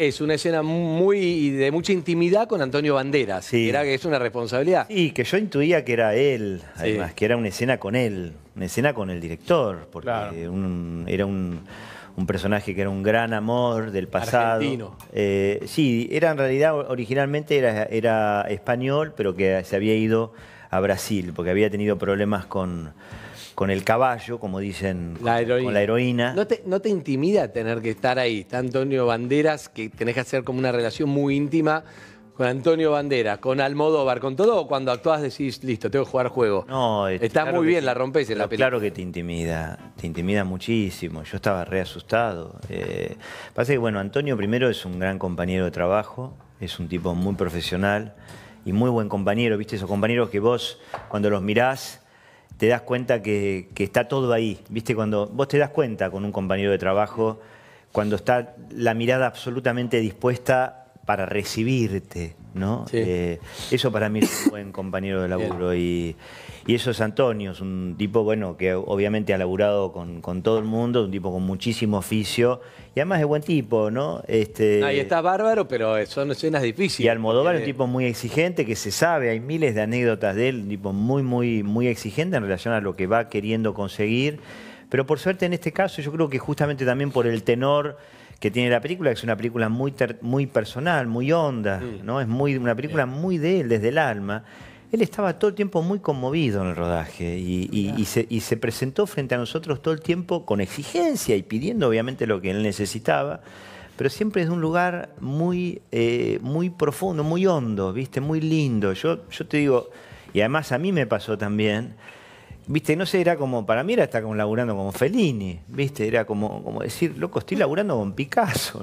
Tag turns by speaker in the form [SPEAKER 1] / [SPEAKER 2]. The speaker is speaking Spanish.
[SPEAKER 1] es, una escena muy de mucha intimidad con Antonio Banderas. Era que es una responsabilidad.
[SPEAKER 2] Y que yo intuía que era él, además, que era una escena con él, una escena con el director, porque era un, personaje que era un gran amor del pasado. Argentino. Eh, sí, era en realidad originalmente era español, pero que se había ido a Brasil, porque había tenido problemas con con el caballo, como dicen, con,
[SPEAKER 1] la heroína. ¿No te, intimida tener que estar ahí? Está Antonio Banderas, que tenés que hacer como una relación muy íntima con Antonio Banderas, con Almodóvar, con todo, cuando actuás decís, listo, tengo que jugar juego. No, este, está muy bien, la rompes en la película. Claro que te
[SPEAKER 2] intimida, te intimida muchísimo. Yo estaba re asustado. Eh, pasa que, bueno, Antonio primero es un gran compañero de trabajo, es un tipo muy profesional y muy buen compañero, ¿viste? Esos compañeros que vos, cuando los mirás, te das cuenta que, que, está todo ahí. Viste, cuando vos te das cuenta con un compañero de trabajo, cuando está la mirada absolutamente dispuesta para recibirte, ¿no? Eh, eso para mí es un buen compañero de laburo. Y, eso es Antonio, es un tipo, bueno, que obviamente ha laburado con, todo el mundo, un tipo con muchísimo oficio y además es buen tipo, ¿no? Este, Ahí está bárbaro, pero son escenas difíciles. Y Almodóvar es un tipo muy exigente, que se sabe, hay miles de anécdotas de él, un tipo muy, muy, muy exigente en relación a lo que va queriendo conseguir. Pero por suerte en este caso yo creo que justamente también por el tenor que tiene la película, que es una película muy, muy personal, muy honda, mm. ¿no? Es muy, una película muy de él, desde el alma. Él estaba todo el tiempo muy conmovido en el rodaje y, se, presentó frente a nosotros todo el tiempo con exigencia y pidiendo obviamente lo que él necesitaba, pero siempre desde un lugar muy, eh, muy profundo, muy hondo, ¿viste? muy lindo. Yo, yo te digo, y además a mí me pasó también, Viste, no sé, era como, para mí era estar como laburando con Fellini, viste, era como, como decir, loco, estoy laburando con Picasso.